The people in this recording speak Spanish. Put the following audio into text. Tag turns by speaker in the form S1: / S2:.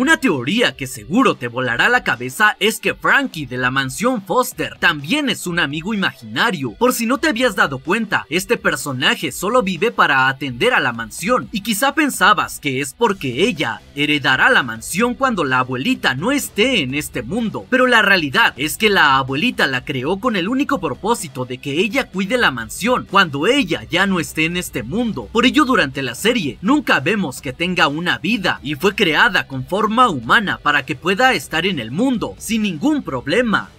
S1: Una teoría que seguro te volará la cabeza es que Frankie de la mansión Foster también es un amigo imaginario. Por si no te habías dado cuenta, este personaje solo vive para atender a la mansión y quizá pensabas que es porque ella heredará la mansión cuando la abuelita no esté en este mundo. Pero la realidad es que la abuelita la creó con el único propósito de que ella cuide la mansión cuando ella ya no esté en este mundo. Por ello durante la serie nunca vemos que tenga una vida y fue creada con humana para que pueda estar en el mundo sin ningún problema.